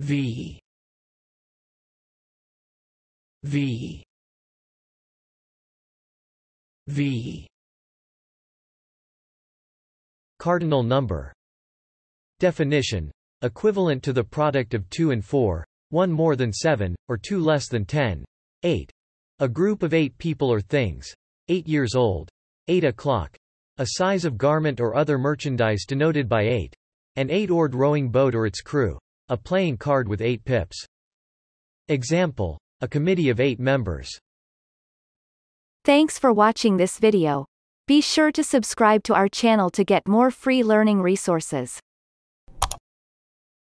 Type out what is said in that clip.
V V V Cardinal number Definition equivalent to the product of 2 and 4, 1 more than 7, or 2 less than 10, 8. A group of 8 people or things, 8 years old, 8 o'clock, a size of garment or other merchandise denoted by 8, an 8-oared rowing boat or its crew. A playing card with 8 pips. Example. A committee of 8 members. Thanks for watching this video. Be sure to subscribe to our channel to get more free learning resources.